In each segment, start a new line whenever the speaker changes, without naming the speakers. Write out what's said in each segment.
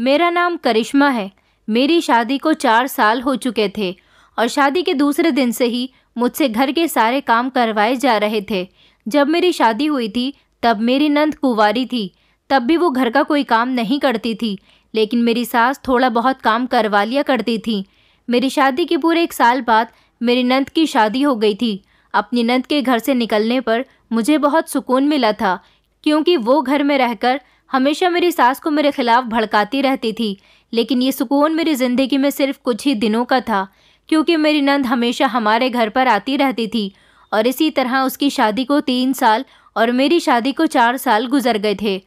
मेरा नाम करिश्मा है मेरी शादी को चार साल हो चुके थे और शादी के दूसरे दिन से ही मुझसे घर के सारे काम करवाए जा रहे थे जब मेरी शादी हुई थी तब मेरी नंद कुंवारी थी तब भी वो घर का कोई काम नहीं करती थी लेकिन मेरी सास थोड़ा बहुत काम करवा लिया करती थी मेरी शादी के पूरे एक साल बाद मेरी नंद की शादी हो गई थी अपनी नंद के घर से निकलने पर मुझे बहुत सुकून मिला था क्योंकि वो घर में रहकर हमेशा मेरी सास को मेरे खिलाफ भड़काती रहती थी लेकिन ये सुकून मेरी ज़िंदगी में सिर्फ कुछ ही दिनों का था क्योंकि मेरी नंद हमेशा हमारे घर पर आती रहती थी और इसी तरह उसकी शादी को तीन साल और मेरी शादी को चार साल गुजर गए थे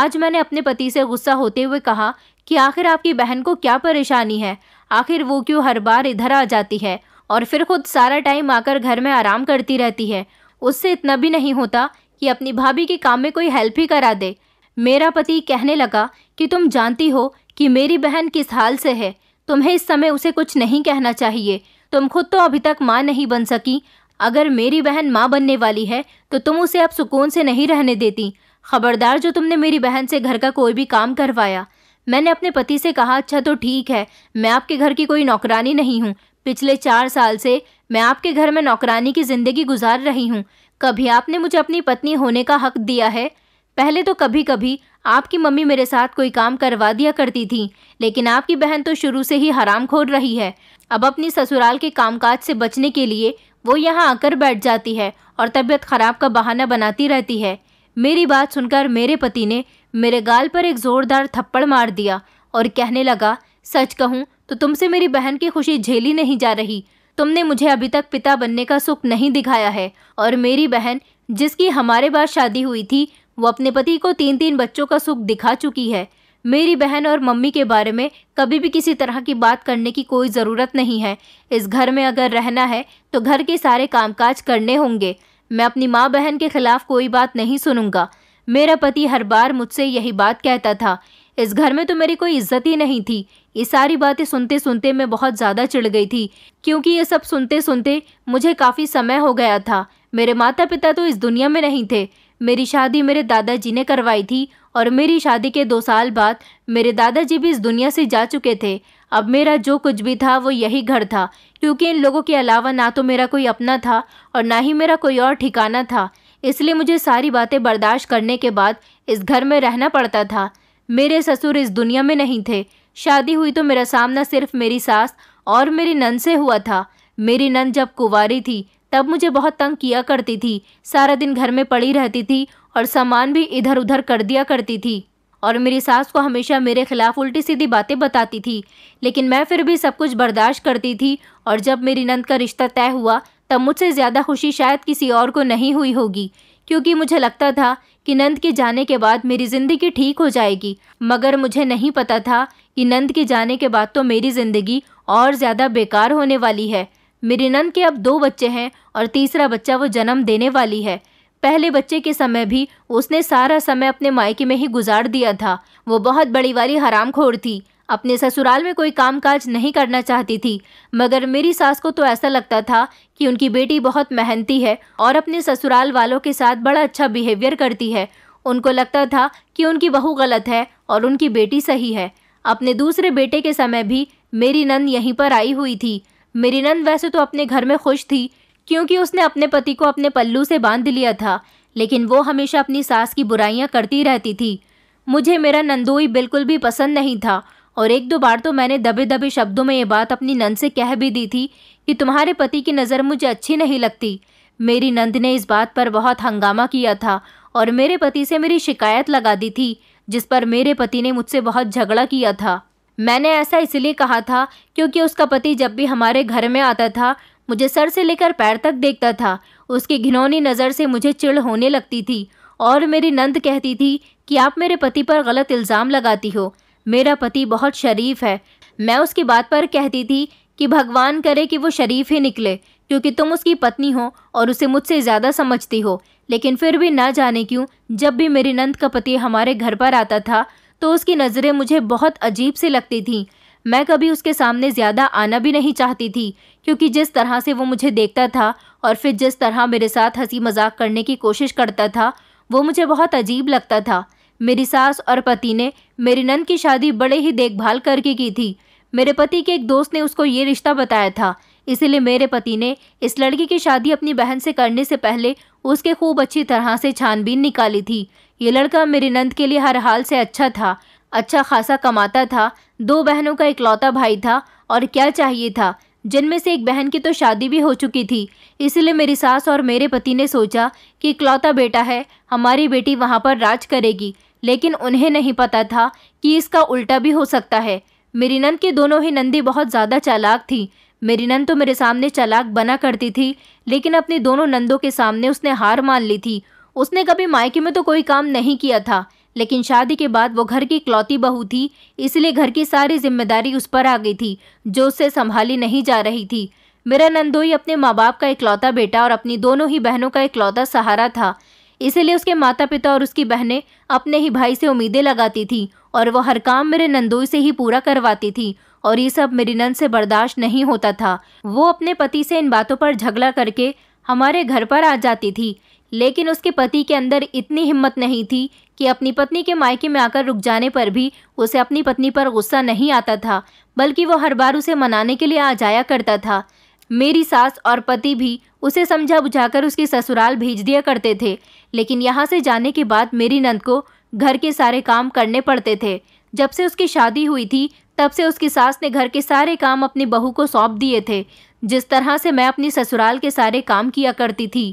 आज मैंने अपने पति से गुस्सा होते हुए कहा कि आखिर आपकी बहन को क्या परेशानी है आखिर वो क्यों हर बार इधर आ जाती है और फिर खुद सारा टाइम आकर घर में आराम करती रहती है उससे इतना भी नहीं होता कि अपनी भाभी के काम में कोई हेल्प ही करा दे मेरा पति कहने लगा कि तुम जानती हो कि मेरी बहन किस हाल से है तुम्हें इस समय उसे कुछ नहीं कहना चाहिए तुम खुद तो अभी तक माँ नहीं बन सकी अगर मेरी बहन माँ बनने वाली है तो तुम उसे अब सुकून से नहीं रहने देती खबरदार जो तुमने मेरी बहन से घर का कोई भी काम करवाया मैंने अपने पति से कहा अच्छा तो ठीक है मैं आपके घर की कोई नौकरानी नहीं हूँ पिछले चार साल से मैं आपके घर में नौकरानी की ज़िंदगी गुजार रही हूँ कभी आपने मुझे अपनी पत्नी होने का हक दिया है पहले तो कभी कभी आपकी मम्मी मेरे साथ कोई काम करवा दिया करती थी लेकिन आपकी बहन तो शुरू से ही हराम खोर रही है अब अपनी ससुराल के कामकाज से बचने के लिए वो यहाँ आकर बैठ जाती है और तबीयत खराब का बहाना बनाती रहती है मेरी बात सुनकर मेरे पति ने मेरे गाल पर एक ज़ोरदार थप्पड़ मार दिया और कहने लगा सच कहूँ तो तुमसे मेरी बहन की खुशी झेली नहीं जा रही तुमने मुझे अभी तक पिता बनने का सुख नहीं दिखाया है और मेरी बहन जिसकी हमारे बाद शादी हुई थी वो अपने पति को तीन तीन बच्चों का सुख दिखा चुकी है मेरी बहन और मम्मी के बारे में कभी भी किसी तरह की बात करने की कोई ज़रूरत नहीं है इस घर में अगर रहना है तो घर के सारे कामकाज करने होंगे मैं अपनी माँ बहन के खिलाफ कोई बात नहीं सुनूंगा मेरा पति हर बार मुझसे यही बात कहता था इस घर में तो मेरी कोई इज्जत ही नहीं थी ये सारी बातें सुनते सुनते मैं बहुत ज़्यादा चिढ़ गई थी क्योंकि ये सब सुनते सुनते मुझे काफ़ी समय हो गया था मेरे माता पिता तो इस दुनिया में नहीं थे मेरी शादी मेरे दादाजी ने करवाई थी और मेरी शादी के दो साल बाद मेरे दादाजी भी इस दुनिया से जा चुके थे अब मेरा जो कुछ भी था वो यही घर था क्योंकि इन लोगों के अलावा ना तो मेरा कोई अपना था और ना ही मेरा कोई और ठिकाना था इसलिए मुझे सारी बातें बर्दाश्त करने के बाद इस घर में रहना पड़ता था मेरे ससुर इस दुनिया में नहीं थे शादी हुई तो मेरा सामना सिर्फ मेरी सास और मेरी नन से हुआ था मेरी नन जब कुंवारी थी तब मुझे बहुत तंग किया करती थी सारा दिन घर में पड़ी रहती थी और सामान भी इधर उधर कर दिया करती थी और मेरी सास को हमेशा मेरे खिलाफ उल्टी सीधी बातें बताती थी लेकिन मैं फिर भी सब कुछ बर्दाश्त करती थी और जब मेरी नंद का रिश्ता तय हुआ तब मुझसे ज़्यादा खुशी शायद किसी और को नहीं हुई होगी क्योंकि मुझे लगता था कि नंद के जाने के बाद मेरी ज़िंदगी ठीक हो जाएगी मगर मुझे नहीं पता था कि नंद के जाने के बाद तो मेरी ज़िंदगी और ज़्यादा बेकार होने वाली है मेरी नंद के अब दो बच्चे हैं और तीसरा बच्चा वो जन्म देने वाली है पहले बच्चे के समय भी उसने सारा समय अपने मायके में ही गुजार दिया था वो बहुत बड़ी वाली हरामखोर थी अपने ससुराल में कोई कामकाज नहीं करना चाहती थी मगर मेरी सास को तो ऐसा लगता था कि उनकी बेटी बहुत मेहनती है और अपने ससुराल वालों के साथ बड़ा अच्छा बिहेवियर करती है उनको लगता था कि उनकी बहू गलत है और उनकी बेटी सही है अपने दूसरे बेटे के समय भी मेरी नंद यहीं पर आई हुई थी मेरी नंद वैसे तो अपने घर में खुश थी क्योंकि उसने अपने पति को अपने पल्लू से बांध लिया था लेकिन वो हमेशा अपनी सास की बुराइयाँ करती रहती थी मुझे मेरा नंदोई बिल्कुल भी पसंद नहीं था और एक दो बार तो मैंने दबे दबे शब्दों में ये बात अपनी नंद से कह भी दी थी कि तुम्हारे पति की नज़र मुझे अच्छी नहीं लगती मेरी नंद ने इस बात पर बहुत हंगामा किया था और मेरे पति से मेरी शिकायत लगा दी थी जिस पर मेरे पति ने मुझसे बहुत झगड़ा किया था मैंने ऐसा इसलिए कहा था क्योंकि उसका पति जब भी हमारे घर में आता था मुझे सर से लेकर पैर तक देखता था उसकी घिनौनी नज़र से मुझे चिड़ होने लगती थी और मेरी नंद कहती थी कि आप मेरे पति पर गलत इल्ज़ाम लगाती हो मेरा पति बहुत शरीफ है मैं उसकी बात पर कहती थी कि भगवान करे कि वो शरीफ ही निकले क्योंकि तुम उसकी पत्नी हो और उसे मुझसे ज़्यादा समझती हो लेकिन फिर भी ना जाने क्यों जब भी मेरी नंद का पति हमारे घर पर आता था तो उसकी नज़रें मुझे बहुत अजीब सी लगती थीं मैं कभी उसके सामने ज़्यादा आना भी नहीं चाहती थी क्योंकि जिस तरह से वो मुझे देखता था और फिर जिस तरह मेरे साथ हंसी मजाक करने की कोशिश करता था वो मुझे बहुत अजीब लगता था मेरी सास और पति ने मेरी नंद की शादी बड़े ही देखभाल करके की थी मेरे पति के एक दोस्त ने उसको ये रिश्ता बताया था इसीलिए मेरे पति ने इस लड़की की शादी अपनी बहन से करने से पहले उसके खूब अच्छी तरह से छानबीन निकाली थी ये लड़का मेरे नंद के लिए हर हाल से अच्छा था अच्छा खासा कमाता था दो बहनों का इकलौता भाई था और क्या चाहिए था जिनमें से एक बहन की तो शादी भी हो चुकी थी इसलिए मेरी सास और मेरे पति ने सोचा कि इकलौता बेटा है हमारी बेटी वहाँ पर राज करेगी लेकिन उन्हें नहीं पता था कि इसका उल्टा भी हो सकता है मेरी नंद की दोनों ही नंदी बहुत ज़्यादा चालाक थी मेरी नंद तो मेरे सामने चालाक बना करती थी लेकिन अपनी दोनों नंदों के सामने उसने हार मान ली थी उसने कभी मायके में तो कोई काम नहीं किया था लेकिन शादी के बाद वो घर की इकलौती बहू थी इसलिए घर की सारी जिम्मेदारी उस पर आ गई थी जो उससे संभाली नहीं जा रही थी मेरा नंदोई अपने माँ बाप का इकलौता बेटा और अपनी दोनों ही बहनों का इकलौता सहारा था इसीलिए उसके माता पिता और उसकी बहनें अपने ही भाई से उम्मीदें लगाती थीं और वह हर काम मेरे नंदोई से ही पूरा करवाती थी और ये सब मेरी नंद से बर्दाश्त नहीं होता था वो अपने पति से इन बातों पर झगड़ा करके हमारे घर पर आ जाती थी लेकिन उसके पति के अंदर इतनी हिम्मत नहीं थी कि अपनी पत्नी के मायके में आकर रुक जाने पर भी उसे अपनी पत्नी पर गुस्सा नहीं आता था बल्कि वो हर बार उसे मनाने के लिए आ जाया करता था मेरी सास और पति भी उसे समझा बुझाकर उसके ससुराल भेज दिया करते थे लेकिन यहाँ से जाने के बाद मेरी नंद को घर के सारे काम करने पड़ते थे जब से उसकी शादी हुई थी तब से उसकी सास ने घर के सारे काम अपनी बहू को सौंप दिए थे जिस तरह से मैं अपनी ससुराल के सारे काम किया करती थी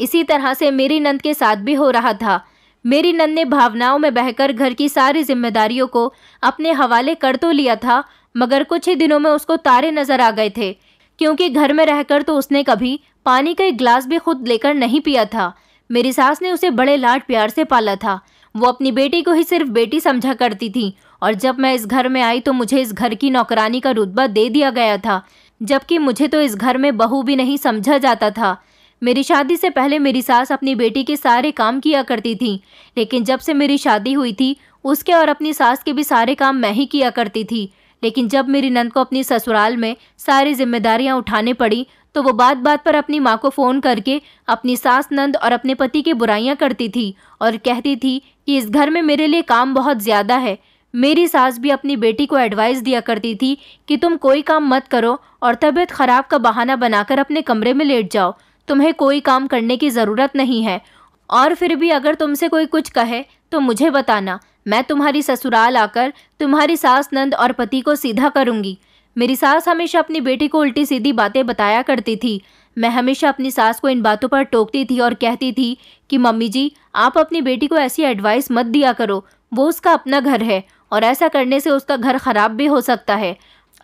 इसी तरह से मेरी नंद के साथ भी हो रहा था मेरी नंद ने भावनाओं में बहकर घर की सारी जिम्मेदारियों को अपने हवाले कर तो लिया था मगर कुछ ही दिनों में उसको तारे नजर आ गए थे क्योंकि घर में रहकर तो उसने कभी पानी का एक गिलास भी खुद लेकर नहीं पिया था मेरी सास ने उसे बड़े लाड प्यार से पाला था वो अपनी बेटी को ही सिर्फ बेटी समझा करती थी और जब मैं इस घर में आई तो मुझे इस घर की नौकरानी का रुतबा दे दिया गया था जबकि मुझे तो इस घर में बहू भी नहीं समझा जाता था मेरी शादी से पहले मेरी सास अपनी बेटी के सारे काम किया करती थी लेकिन जब से मेरी शादी हुई थी उसके और अपनी सास के भी सारे काम मैं ही किया करती थी लेकिन जब मेरी नंद को अपनी ससुराल में सारी जिम्मेदारियां उठाने पड़ी तो वो बात बात पर अपनी माँ को फ़ोन करके अपनी सास नंद और अपने पति की बुराइयाँ करती थी और कहती थी कि इस घर में मेरे लिए काम बहुत ज़्यादा है मेरी सास भी अपनी बेटी को एडवाइस दिया करती थी कि तुम कोई काम मत करो और तबीयत ख़राब का बहाना बनाकर अपने कमरे में लेट जाओ तुम्हें कोई काम करने की ज़रूरत नहीं है और फिर भी अगर तुमसे कोई कुछ कहे तो मुझे बताना मैं तुम्हारी ससुराल आकर तुम्हारी सास नंद और पति को सीधा करूँगी मेरी सास हमेशा अपनी बेटी को उल्टी सीधी बातें बताया करती थी मैं हमेशा अपनी सास को इन बातों पर टोकती थी और कहती थी कि मम्मी जी आप अपनी बेटी को ऐसी एडवाइस मत दिया करो वो उसका अपना घर है और ऐसा करने से उसका घर खराब भी हो सकता है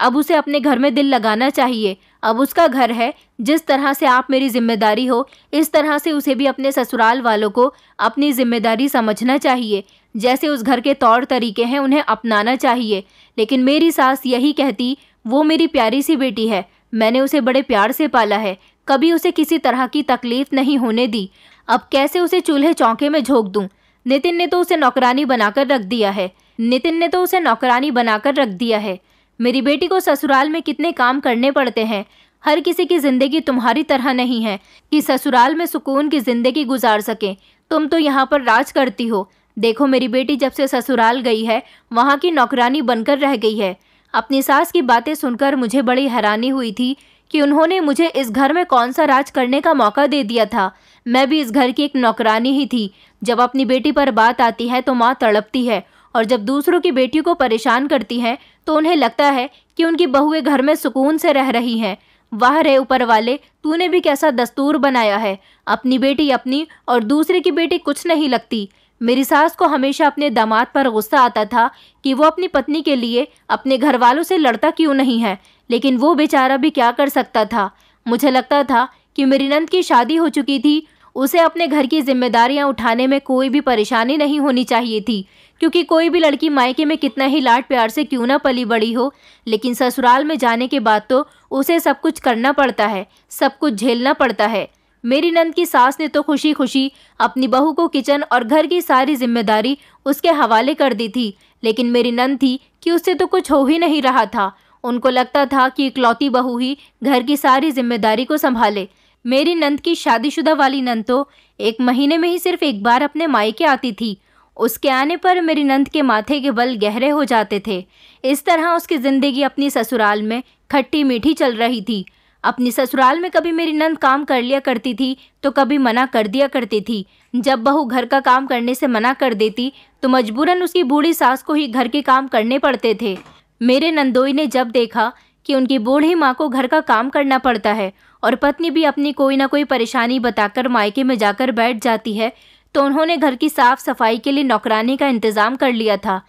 अब उसे अपने घर में दिल लगाना चाहिए अब उसका घर है जिस तरह से आप मेरी जिम्मेदारी हो इस तरह से उसे भी अपने ससुराल वालों को अपनी जिम्मेदारी समझना चाहिए जैसे उस घर के तौर तरीके हैं उन्हें अपनाना चाहिए लेकिन मेरी सास यही कहती वो मेरी प्यारी सी बेटी है मैंने उसे बड़े प्यार से पाला है कभी उसे किसी तरह की तकलीफ नहीं होने दी अब कैसे उसे चूल्हे चौंके में झोंक दूं नितिन ने तो उसे नौकरानी बनाकर रख दिया है नितिन ने तो उसे नौकरानी बनाकर रख दिया है मेरी बेटी को ससुराल में कितने काम करने पड़ते हैं हर किसी की ज़िंदगी तुम्हारी तरह नहीं है कि ससुराल में सुकून की ज़िंदगी गुजार सकें तुम तो यहाँ पर राज करती हो देखो मेरी बेटी जब से ससुराल गई है वहाँ की नौकरानी बनकर रह गई है अपनी सास की बातें सुनकर मुझे बड़ी हैरानी हुई थी कि उन्होंने मुझे इस घर में कौन सा राज करने का मौका दे दिया था मैं भी इस घर की एक नौकरानी ही थी जब अपनी बेटी पर बात आती है तो माँ तड़पती है और जब दूसरों की बेटियों को परेशान करती हैं तो उन्हें लगता है कि उनकी बहुएं घर में सुकून से रह रही हैं वाह रे ऊपर वाले तूने भी कैसा दस्तूर बनाया है अपनी बेटी अपनी और दूसरे की बेटी कुछ नहीं लगती मेरी सास को हमेशा अपने दामाद पर गुस्सा आता था कि वो अपनी पत्नी के लिए अपने घर वालों से लड़ता क्यों नहीं है लेकिन वो बेचारा भी क्या कर सकता था मुझे लगता था कि मेरी नंद की शादी हो चुकी थी उसे अपने घर की जिम्मेदारियां उठाने में कोई भी परेशानी नहीं होनी चाहिए थी क्योंकि कोई भी लड़की मायके में कितना ही लाड प्यार से क्यों ना पली बड़ी हो लेकिन ससुराल में जाने के बाद तो उसे सब कुछ करना पड़ता है सब कुछ झेलना पड़ता है मेरी नंद की सास ने तो खुशी खुशी अपनी बहू को किचन और घर की सारी जिम्मेदारी उसके हवाले कर दी थी लेकिन मेरी नंद थी कि उससे तो कुछ हो ही नहीं रहा था उनको लगता था कि इकलौती बहू ही घर की सारी जिम्मेदारी को संभाले मेरी नंद की शादीशुदा वाली नंद तो एक महीने में ही सिर्फ एक बार अपने मायके आती थी उसके आने पर मेरी नंद के माथे के बल गहरे हो जाते थे इस तरह उसकी ज़िंदगी अपनी ससुराल में खट्टी मीठी चल रही थी अपनी ससुराल में कभी मेरी नंद काम कर लिया करती थी तो कभी मना कर दिया करती थी जब बहू घर का काम करने से मना कर देती तो मजबूरन उसकी बूढ़ी सास को ही घर के काम करने पड़ते थे मेरे नंदोई ने जब देखा कि उनकी बूढ़ी माँ को घर का काम करना पड़ता है और पत्नी भी अपनी कोई ना कोई परेशानी बताकर मायके में जाकर बैठ जाती है तो उन्होंने घर की साफ सफाई के लिए नौकरानी का इंतज़ाम कर लिया था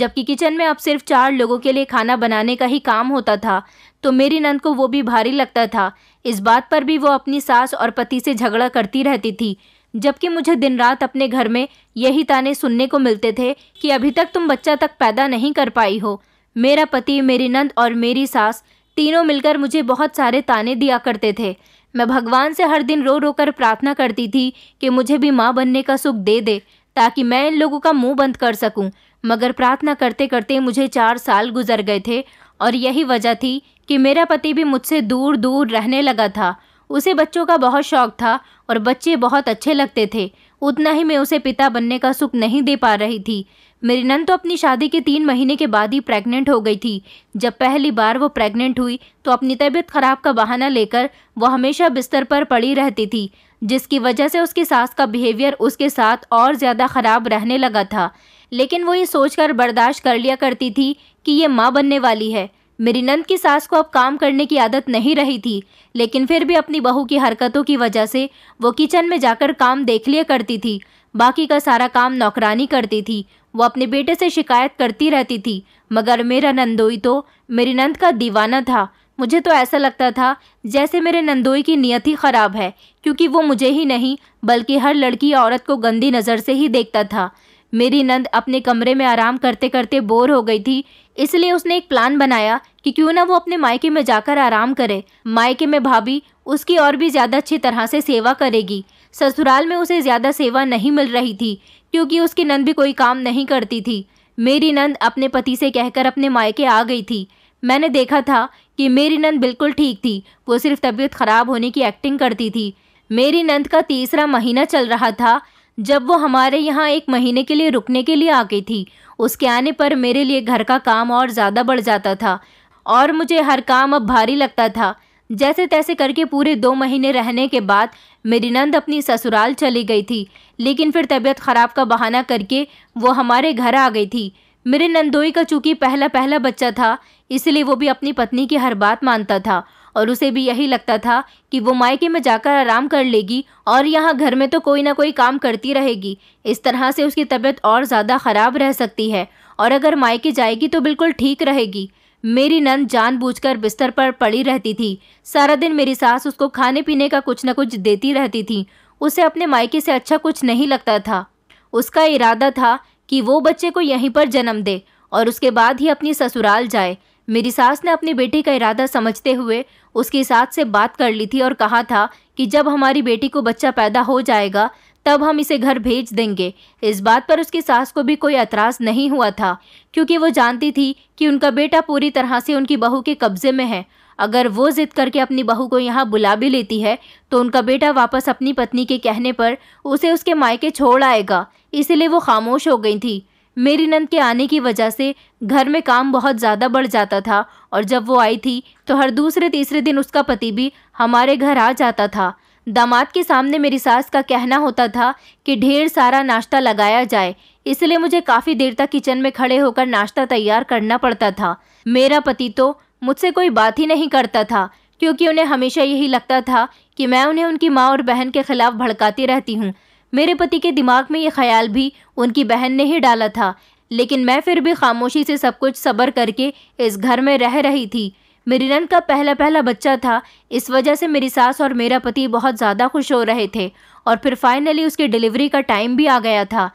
जबकि किचन में अब सिर्फ चार लोगों के लिए खाना बनाने का ही काम होता था तो मेरी नंद को वो भी भारी लगता था इस बात पर भी वो अपनी सास और पति से झगड़ा करती रहती थी जबकि मुझे दिन रात अपने घर में यही ताने सुनने को मिलते थे कि अभी तक तुम बच्चा तक पैदा नहीं कर पाई हो मेरा पति मेरी नंद और मेरी सास तीनों मिलकर मुझे बहुत सारे ताने दिया करते थे मैं भगवान से हर दिन रो रो कर प्रार्थना करती थी कि मुझे भी माँ बनने का सुख दे दे ताकि मैं इन लोगों का मुंह बंद कर सकूं मगर प्रार्थना करते करते मुझे चार साल गुजर गए थे और यही वजह थी कि मेरा पति भी मुझसे दूर दूर रहने लगा था उसे बच्चों का बहुत शौक था और बच्चे बहुत अच्छे लगते थे उतना ही मैं उसे पिता बनने का सुख नहीं दे पा रही थी मेरी नन तो अपनी शादी के तीन महीने के बाद ही प्रेग्नेंट हो गई थी जब पहली बार वो प्रेग्नेंट हुई तो अपनी तबीयत खराब का बहाना लेकर वो हमेशा बिस्तर पर पड़ी रहती थी जिसकी वजह से उसकी सास का बिहेवियर उसके साथ और ज़्यादा ख़राब रहने लगा था लेकिन वो ये सोचकर बर्दाश्त कर लिया करती थी कि ये माँ बनने वाली है मेरी नंद की सास को अब काम करने की आदत नहीं रही थी लेकिन फिर भी अपनी बहू की हरकतों की वजह से वो किचन में जाकर काम देख लिया करती थी बाकी का सारा काम नौकरानी करती थी वो अपने बेटे से शिकायत करती रहती थी मगर मेरा नंदोई तो मेरी नंद का दीवाना था मुझे तो ऐसा लगता था जैसे मेरे नंदोई की नियत ही ख़राब है क्योंकि वो मुझे ही नहीं बल्कि हर लड़की औरत को गंदी नज़र से ही देखता था मेरी नंद अपने कमरे में आराम करते करते बोर हो गई थी इसलिए उसने एक प्लान बनाया कि क्यों ना वो अपने मायके में जाकर आराम करे मायके में भाभी उसकी और भी ज़्यादा अच्छी तरह से सेवा करेगी ससुराल में उसे ज़्यादा सेवा नहीं मिल रही थी क्योंकि उसकी नंद भी कोई काम नहीं करती थी मेरी नंद अपने पति से कहकर अपने मायके आ गई थी मैंने देखा था कि मेरी नंद बिल्कुल ठीक थी वो सिर्फ तबीयत खराब होने की एक्टिंग करती थी मेरी नंद का तीसरा महीना चल रहा था जब वो हमारे यहाँ एक महीने के लिए रुकने के लिए आ गई थी उसके आने पर मेरे लिए घर का काम और ज़्यादा बढ़ जाता था और मुझे हर काम अब भारी लगता था जैसे तैसे करके पूरे दो महीने रहने के बाद मेरी नंद अपनी ससुराल चली गई थी लेकिन फिर तबीयत ख़राब का बहाना करके वो हमारे घर आ गई थी मेरे नंदोई का चूँकि पहला पहला बच्चा था इसलिए वो भी अपनी पत्नी की हर बात मानता था और उसे भी यही लगता था कि वो मायके में जाकर आराम कर लेगी और यहाँ घर में तो कोई ना कोई काम करती रहेगी इस तरह से उसकी तबीयत और ज़्यादा ख़राब रह सकती है और अगर मायके जाएगी तो बिल्कुल ठीक रहेगी मेरी नंद जानबूझकर बिस्तर पर पड़ी रहती थी सारा दिन मेरी सास उसको खाने पीने का कुछ ना कुछ देती रहती थी उसे अपने मायके से अच्छा कुछ नहीं लगता था उसका इरादा था कि वो बच्चे को यहीं पर जन्म दे और उसके बाद ही अपनी ससुराल जाए मेरी सास ने अपने बेटे का इरादा समझते हुए उसके साथ से बात कर ली थी और कहा था कि जब हमारी बेटी को बच्चा पैदा हो जाएगा तब हम इसे घर भेज देंगे इस बात पर उसकी सास को भी कोई एतराज़ नहीं हुआ था क्योंकि वो जानती थी कि उनका बेटा पूरी तरह से उनकी बहू के कब्जे में है अगर वो जिद करके अपनी बहू को यहाँ बुला भी लेती है तो उनका बेटा वापस अपनी पत्नी के कहने पर उसे उसके मायके छोड़ आएगा इसीलिए वो खामोश हो गई थी मेरी नंद के आने की वजह से घर में काम बहुत ज़्यादा बढ़ जाता था और जब वो आई थी तो हर दूसरे तीसरे दिन उसका पति भी हमारे घर आ जाता था दामाद के सामने मेरी सास का कहना होता था कि ढेर सारा नाश्ता लगाया जाए इसलिए मुझे काफ़ी देर तक किचन में खड़े होकर नाश्ता तैयार करना पड़ता था मेरा पति तो मुझसे कोई बात ही नहीं करता था क्योंकि उन्हें हमेशा यही लगता था कि मैं उन्हें उनकी माँ और बहन के खिलाफ भड़काती रहती हूँ मेरे पति के दिमाग में ये ख्याल भी उनकी बहन ने ही डाला था लेकिन मैं फिर भी खामोशी से सब कुछ सब्र करके इस घर में रह रही थी मेरी नन का पहला पहला बच्चा था इस वजह से मेरी सास और मेरा पति बहुत ज़्यादा खुश हो रहे थे और फिर फाइनली उसकी डिलीवरी का टाइम भी आ गया था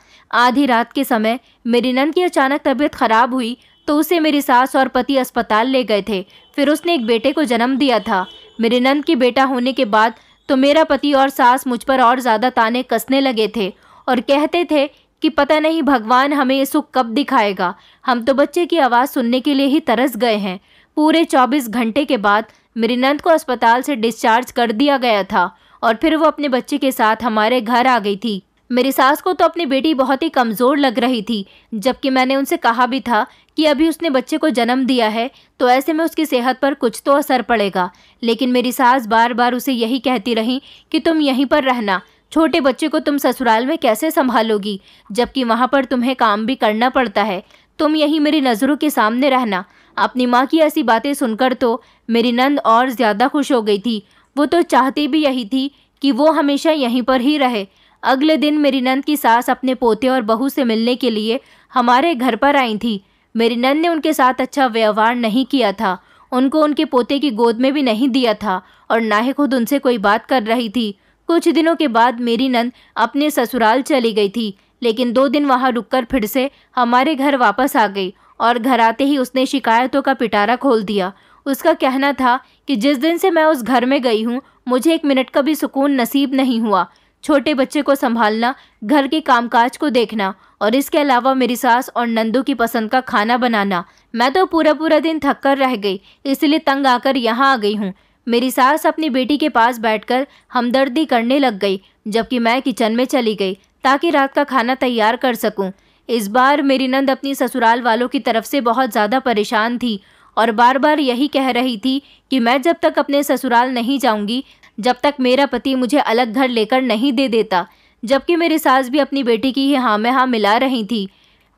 आधी रात के समय मेरी नन की अचानक तबीयत खराब हुई तो उसे मेरी सास और पति अस्पताल ले गए थे फिर उसने एक बेटे को जन्म दिया था मेरी नंद के बेटा होने के बाद तो मेरा पति और सास मुझ पर और ज़्यादा ताने कसने लगे थे और कहते थे कि पता नहीं भगवान हमें ये सुख कब दिखाएगा हम तो बच्चे की आवाज़ सुनने के लिए ही तरस गए हैं पूरे 24 घंटे के बाद मेरी नंद को अस्पताल से डिस्चार्ज कर दिया गया था और फिर वो अपने बच्चे के साथ हमारे घर आ गई थी मेरी सास को तो अपनी बेटी बहुत ही कमज़ोर लग रही थी जबकि मैंने उनसे कहा भी था कि अभी उसने बच्चे को जन्म दिया है तो ऐसे में उसकी सेहत पर कुछ तो असर पड़ेगा लेकिन मेरी सास बार बार उसे यही कहती रही कि तुम यहीं पर रहना छोटे बच्चे को तुम ससुराल में कैसे संभालोगी जबकि वहाँ पर तुम्हें काम भी करना पड़ता है तुम यहीं मेरी नज़रों के सामने रहना अपनी माँ की ऐसी बातें सुनकर तो मेरी नंद और ज़्यादा खुश हो गई थी वो तो चाहती भी यही थी कि वो हमेशा यहीं पर ही रहे अगले दिन मेरी नंद की सास अपने पोते और बहू से मिलने के लिए हमारे घर पर आई थी मेरी नंद ने उनके साथ अच्छा व्यवहार नहीं किया था उनको उनके पोते की गोद में भी नहीं दिया था और ना ही खुद उनसे कोई बात कर रही थी कुछ दिनों के बाद मेरी नंद अपने ससुराल चली गई थी लेकिन दो दिन वहाँ रुककर फिर से हमारे घर वापस आ गई और घर आते ही उसने शिकायतों का पिटारा खोल दिया उसका कहना था कि जिस दिन से मैं उस घर में गई हूँ मुझे एक मिनट का भी सुकून नसीब नहीं हुआ छोटे बच्चे को संभालना घर के कामकाज को देखना और इसके अलावा मेरी सास और नंदू की पसंद का खाना बनाना मैं तो पूरा पूरा दिन थक कर रह गई इसलिए तंग आकर यहाँ आ गई हूँ मेरी सास अपनी बेटी के पास बैठकर हमदर्दी करने लग गई जबकि मैं किचन में चली गई ताकि रात का खाना तैयार कर सकूँ इस बार मेरी नंद अपनी ससुराल वालों की तरफ से बहुत ज़्यादा परेशान थी और बार बार यही कह रही थी कि मैं जब तक अपने ससुराल नहीं जाऊंगी जब तक मेरा पति मुझे अलग घर लेकर नहीं दे देता जबकि मेरी सास भी अपनी बेटी की ही हाँ में हाँ मिला रही थी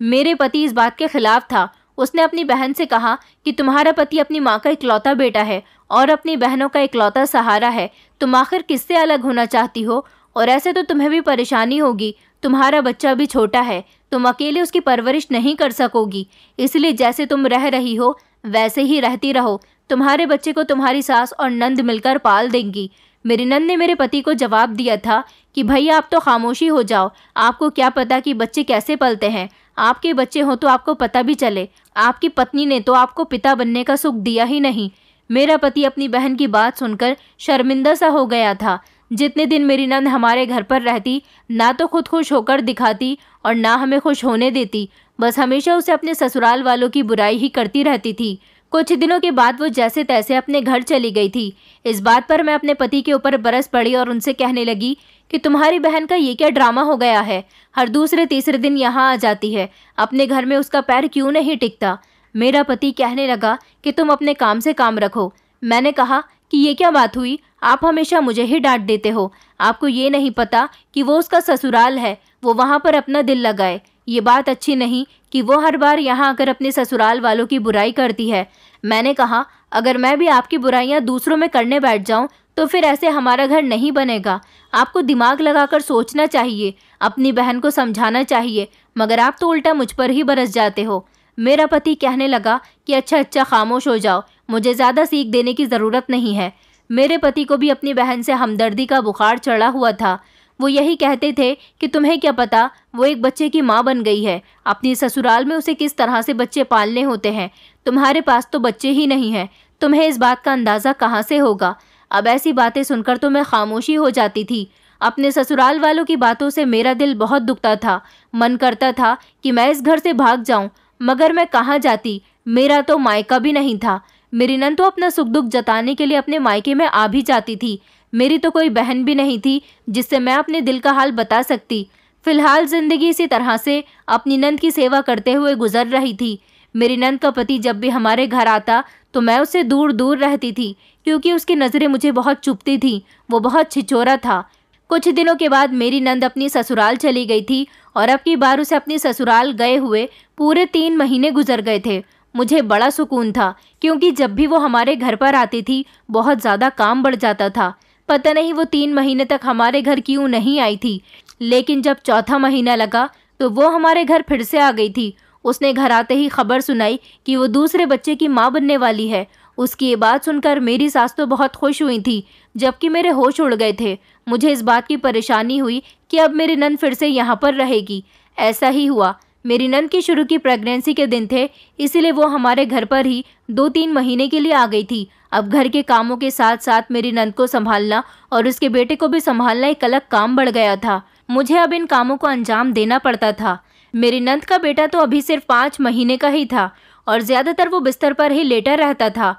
मेरे पति इस बात के खिलाफ था उसने अपनी बहन से कहा कि तुम्हारा पति अपनी माँ का इकलौता बेटा है और अपनी बहनों का इकलौता सहारा है तुम आखिर किससे अलग होना चाहती हो और ऐसे तो तुम्हें भी परेशानी होगी तुम्हारा बच्चा भी छोटा है तुम अकेले उसकी परवरिश नहीं कर सकोगी इसलिए जैसे तुम रह रही हो वैसे ही रहती रहो तुम्हारे बच्चे को तुम्हारी सास और नंद मिलकर पाल देंगी मेरी नंद ने मेरे पति को जवाब दिया था कि भैया आप तो खामोशी हो जाओ आपको क्या पता कि बच्चे कैसे पलते हैं आपके बच्चे हों तो आपको पता भी चले आपकी पत्नी ने तो आपको पिता बनने का सुख दिया ही नहीं मेरा पति अपनी बहन की बात सुनकर शर्मिंदा सा हो गया था जितने दिन मेरी नंद हमारे घर पर रहती ना तो खुद खुश होकर दिखाती और ना हमें खुश होने देती बस हमेशा उसे अपने ससुराल वालों की बुराई ही करती रहती थी कुछ दिनों के बाद वो जैसे तैसे अपने घर चली गई थी इस बात पर मैं अपने पति के ऊपर बरस पड़ी और उनसे कहने लगी कि तुम्हारी बहन का ये क्या ड्रामा हो गया है हर दूसरे तीसरे दिन यहाँ आ जाती है अपने घर में उसका पैर क्यों नहीं टिकता मेरा पति कहने लगा कि तुम अपने काम से काम रखो मैंने कहा कि ये क्या बात हुई आप हमेशा मुझे ही डांट देते हो आपको ये नहीं पता कि वो उसका ससुराल है वो वहाँ पर अपना दिल लगाए ये बात अच्छी नहीं कि वो हर बार यहाँ आकर अपने ससुराल वालों की बुराई करती है मैंने कहा अगर मैं भी आपकी बुराइयाँ दूसरों में करने बैठ जाऊँ तो फिर ऐसे हमारा घर नहीं बनेगा आपको दिमाग लगाकर सोचना चाहिए अपनी बहन को समझाना चाहिए मगर आप तो उल्टा मुझ पर ही बरस जाते हो मेरा पति कहने लगा कि अच्छा अच्छा खामोश हो जाओ मुझे ज़्यादा सीख देने की ज़रूरत नहीं है मेरे पति को भी अपनी बहन से हमदर्दी का बुखार चढ़ा हुआ था वो यही कहते थे कि तुम्हें क्या पता वो एक बच्चे की माँ बन गई है अपनी ससुराल में उसे किस तरह से बच्चे पालने होते हैं तुम्हारे पास तो बच्चे ही नहीं हैं तुम्हें इस बात का अंदाज़ा कहाँ से होगा अब ऐसी बातें सुनकर तो मैं खामोशी हो जाती थी अपने ससुराल वालों की बातों से मेरा दिल बहुत दुखता था मन करता था कि मैं इस घर से भाग जाऊं मगर मैं कहाँ जाती मेरा तो मायका भी नहीं था मेरी नन तो अपना सुख दुख जताने के लिए अपने मायके में आ भी जाती थी मेरी तो कोई बहन भी नहीं थी जिससे मैं अपने दिल का हाल बता सकती फिलहाल जिंदगी इसी तरह से अपनी नंद की सेवा करते हुए गुजर रही थी मेरी नंद का पति जब भी हमारे घर आता तो मैं उससे दूर दूर रहती थी क्योंकि उसकी नज़रें मुझे बहुत चुपती थी वो बहुत छिचोरा था कुछ दिनों के बाद मेरी नंद अपनी ससुराल चली गई थी और अब की बार उसे अपनी ससुराल गए हुए पूरे तीन महीने गुजर गए थे मुझे बड़ा सुकून था क्योंकि जब भी वो हमारे घर पर आती थी बहुत ज़्यादा काम बढ़ जाता था पता नहीं वो तीन महीने तक हमारे घर क्यों नहीं आई थी लेकिन जब चौथा महीना लगा तो वो हमारे घर फिर से आ गई थी उसने घर आते ही खबर सुनाई कि वो दूसरे बच्चे की माँ बनने वाली है उसकी ये बात सुनकर मेरी सास तो बहुत खुश हुई थी जबकि मेरे होश उड़ गए थे मुझे इस बात की परेशानी हुई कि अब मेरी नन फिर से यहाँ पर रहेगी ऐसा ही हुआ मेरी नन की शुरू की प्रेगनेंसी के दिन थे इसीलिए वो हमारे घर पर ही दो तीन महीने के लिए आ गई थी अब घर के कामों के साथ साथ मेरी नंद को संभालना और उसके बेटे को भी संभालना एक अलग काम बढ़ गया था मुझे अब इन कामों को अंजाम देना पड़ता था मेरी नंद का बेटा तो अभी सिर्फ पाँच महीने का ही था और ज़्यादातर वो बिस्तर पर ही लेटा रहता था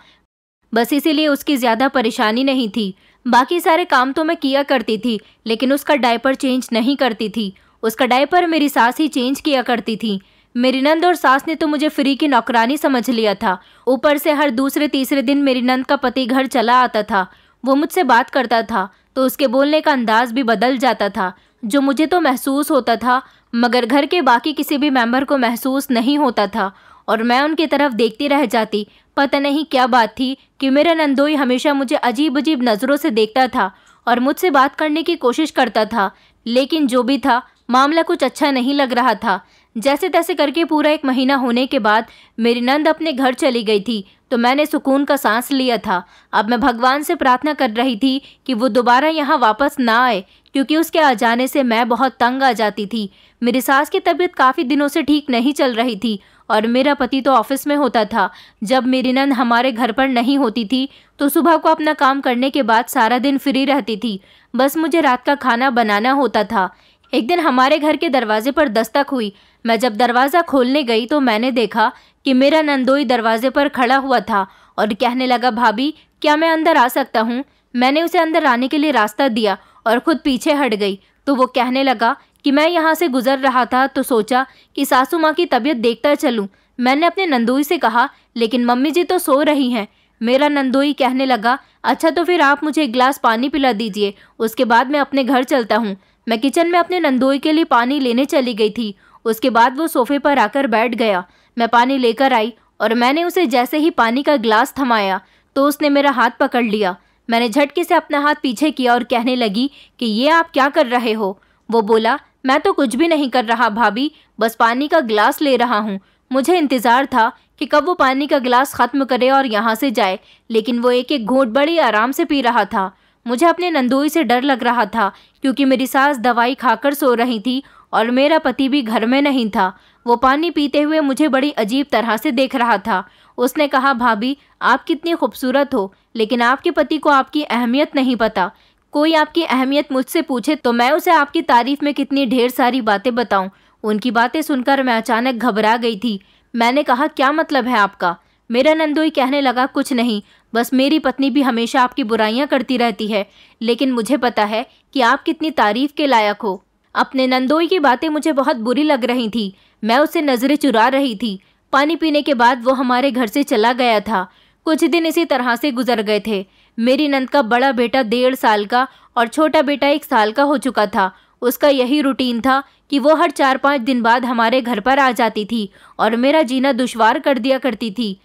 बस इसीलिए उसकी ज़्यादा परेशानी नहीं थी बाकी सारे काम तो मैं किया करती थी लेकिन उसका डायपर चेंज नहीं करती थी उसका डायपर मेरी सास ही चेंज किया करती थी मेरी नंद और सास ने तो मुझे फ्री की नौकरानी समझ लिया था ऊपर से हर दूसरे तीसरे दिन मेरी नंद का पति घर चला आता था वो मुझसे बात करता था तो उसके बोलने का अंदाज भी बदल जाता था जो मुझे तो महसूस होता था मगर घर के बाकी किसी भी मेंबर को महसूस नहीं होता था और मैं उनकी तरफ देखती रह जाती पता नहीं क्या बात थी कि मेरा नंदोई हमेशा मुझे अजीब अजीब नज़रों से देखता था और मुझसे बात करने की कोशिश करता था लेकिन जो भी था मामला कुछ अच्छा नहीं लग रहा था जैसे तैसे करके पूरा एक महीना होने के बाद मेरी नंद अपने घर चली गई थी तो मैंने सुकून का सांस लिया था अब मैं भगवान से प्रार्थना कर रही थी कि वो दोबारा यहाँ वापस ना आए क्योंकि उसके आ जाने से मैं बहुत तंग आ जाती थी मेरी सास की तबीयत काफ़ी दिनों से ठीक नहीं चल रही थी और मेरा पति तो ऑफिस में होता था जब मेरी नंद हमारे घर पर नहीं होती थी तो सुबह को अपना काम करने के बाद सारा दिन फ्री रहती थी बस मुझे रात का खाना बनाना होता था एक दिन हमारे घर के दरवाजे पर दस्तक हुई मैं जब दरवाज़ा खोलने गई तो मैंने देखा कि मेरा नंदोई दरवाजे पर खड़ा हुआ था और कहने लगा भाभी क्या मैं अंदर आ सकता हूँ मैंने उसे अंदर आने के लिए रास्ता दिया और खुद पीछे हट गई तो वो कहने लगा कि मैं यहाँ से गुजर रहा था तो सोचा कि सासू माँ की तबीयत देखता चलूँ मैंने अपने नंदोई से कहा लेकिन मम्मी जी तो सो रही हैं मेरा नंदोई कहने लगा अच्छा तो फिर आप मुझे एक गिलास पानी पिला दीजिए उसके बाद मैं अपने घर चलता हूँ मैं किचन में अपने नंदोई के लिए पानी लेने चली गई थी उसके बाद वो सोफे पर आकर बैठ गया मैं पानी लेकर आई और मैंने उसे जैसे ही पानी का ग्लास थमाया तो उसने मेरा हाथ पकड़ लिया मैंने झटके से अपना हाथ पीछे किया और कहने लगी कि ये आप क्या कर रहे हो वो बोला मैं तो कुछ भी नहीं कर रहा भाभी बस पानी का ग्लास ले रहा हूँ मुझे इंतज़ार था कि कब वो पानी का ग्लास ख़त्म करे और यहाँ से जाए लेकिन वो एक एक घूंट बड़ी आराम से पी रहा था मुझे अपने नंदोई से डर लग रहा था क्योंकि मेरी सास दवाई खाकर सो रही थी और मेरा पति भी घर में नहीं था वो पानी पीते हुए मुझे बड़ी अजीब तरह से देख रहा था उसने कहा भाभी आप कितनी खूबसूरत हो लेकिन आपके पति को आपकी अहमियत नहीं पता कोई आपकी अहमियत मुझसे पूछे तो मैं उसे आपकी तारीफ में कितनी ढेर सारी बातें बताऊं उनकी बातें सुनकर मैं अचानक घबरा गई थी मैंने कहा क्या मतलब है आपका मेरा नंदोई कहने लगा कुछ नहीं बस मेरी पत्नी भी हमेशा आपकी बुराइयां करती रहती है लेकिन मुझे पता है कि आप कितनी तारीफ के लायक हो अपने नंदोई की बातें मुझे बहुत बुरी लग रही थी मैं उसे नज़रें चुरा रही थी पानी पीने के बाद वो हमारे घर से चला गया था कुछ दिन इसी तरह से गुजर गए थे मेरी नंद का बड़ा बेटा डेढ़ साल का और छोटा बेटा एक साल का हो चुका था उसका यही रूटीन था कि वो हर चार पाँच दिन बाद हमारे घर पर आ जाती थी और मेरा जीना दुशवार कर दिया करती थी